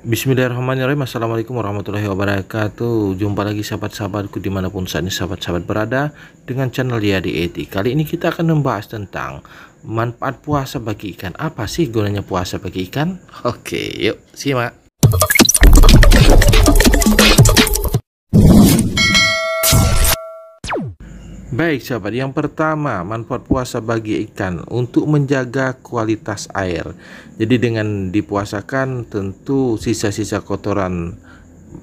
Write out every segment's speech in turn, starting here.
Bismillahirrahmanirrahim Assalamualaikum warahmatullahi wabarakatuh Jumpa lagi sahabat-sahabatku dimanapun saat ini sahabat-sahabat berada Dengan channel Yadi Eti Kali ini kita akan membahas tentang Manfaat puasa bagi ikan Apa sih gunanya puasa bagi ikan? Oke yuk simak Baik sahabat, yang pertama manfaat puasa bagi ikan untuk menjaga kualitas air. Jadi dengan dipuasakan tentu sisa-sisa kotoran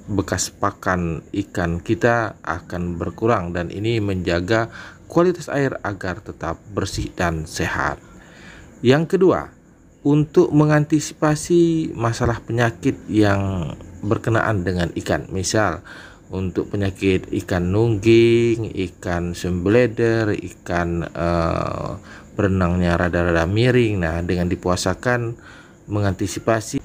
bekas pakan ikan kita akan berkurang dan ini menjaga kualitas air agar tetap bersih dan sehat. Yang kedua, untuk mengantisipasi masalah penyakit yang berkenaan dengan ikan. Misal untuk penyakit ikan nungging, ikan sembleder, ikan eh, berenangnya rada-rada miring. Nah, dengan dipuasakan mengantisipasi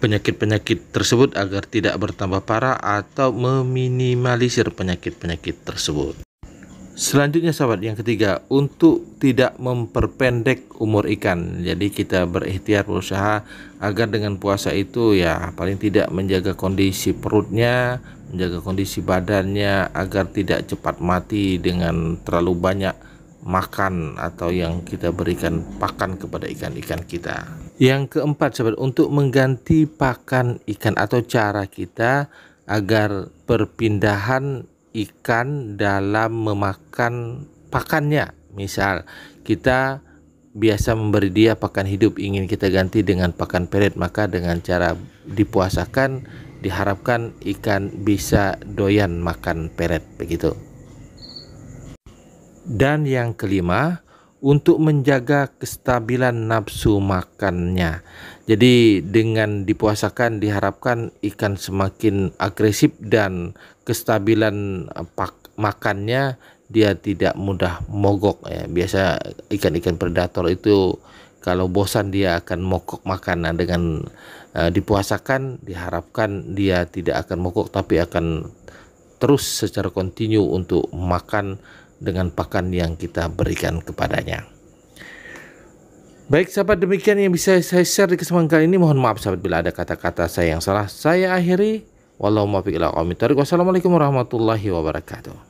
penyakit-penyakit tersebut agar tidak bertambah parah atau meminimalisir penyakit-penyakit tersebut. Selanjutnya sahabat yang ketiga untuk tidak memperpendek umur ikan. Jadi kita berikhtiar berusaha agar dengan puasa itu ya paling tidak menjaga kondisi perutnya, menjaga kondisi badannya agar tidak cepat mati dengan terlalu banyak makan atau yang kita berikan pakan kepada ikan-ikan kita. Yang keempat sahabat untuk mengganti pakan ikan atau cara kita agar perpindahan ikan dalam memakan pakannya. Misal, kita biasa memberi dia pakan hidup ingin kita ganti dengan pakan perit, maka dengan cara dipuasakan diharapkan ikan bisa doyan makan perit. begitu. Dan yang kelima, untuk menjaga kestabilan nafsu makannya. Jadi dengan dipuasakan diharapkan ikan semakin agresif dan kestabilan eh, makannya dia tidak mudah mogok ya. Biasa ikan-ikan predator itu kalau bosan dia akan mogok makanan. dengan uh, dipuasakan diharapkan dia tidak akan mogok tapi akan terus secara kontinu untuk makan dengan pakan yang kita berikan kepadanya. Baik sahabat demikian yang bisa saya share di kesempatan kali ini. Mohon maaf sahabat bila ada kata-kata saya yang salah. Saya akhiri. Wassalamualaikum warahmatullahi wabarakatuh.